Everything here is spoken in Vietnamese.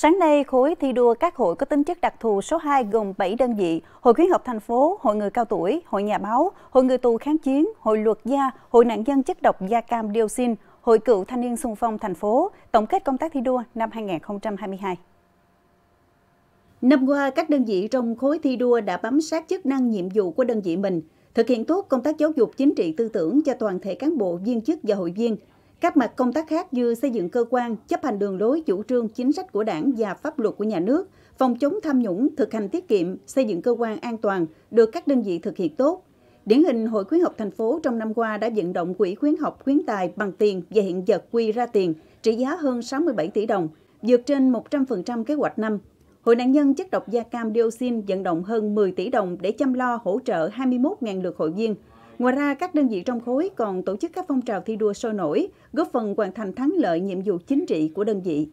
Sáng nay, khối thi đua các hội có tính chất đặc thù số 2 gồm 7 đơn vị, Hội khuyến học thành phố, Hội người cao tuổi, Hội nhà báo, Hội người tù kháng chiến, Hội luật gia, Hội nạn nhân chất độc da cam dioxin, Hội cựu thanh niên xung phong thành phố, tổng kết công tác thi đua năm 2022. Năm qua, các đơn vị trong khối thi đua đã bám sát chức năng nhiệm vụ của đơn vị mình, thực hiện tốt công tác giáo dục chính trị tư tưởng cho toàn thể cán bộ, viên chức và hội viên, các mặt công tác khác như xây dựng cơ quan, chấp hành đường lối chủ trương chính sách của đảng và pháp luật của nhà nước, phòng chống tham nhũng, thực hành tiết kiệm, xây dựng cơ quan an toàn được các đơn vị thực hiện tốt. Điển hình, Hội khuyến học thành phố trong năm qua đã vận động quỹ khuyến học khuyến tài bằng tiền và hiện vật quy ra tiền trị giá hơn 67 tỷ đồng, vượt trên 100% kế hoạch năm. Hội nạn nhân chất độc da cam dioxin vận động hơn 10 tỷ đồng để chăm lo hỗ trợ 21.000 lượt hội viên, Ngoài ra, các đơn vị trong khối còn tổ chức các phong trào thi đua sôi nổi, góp phần hoàn thành thắng lợi nhiệm vụ chính trị của đơn vị.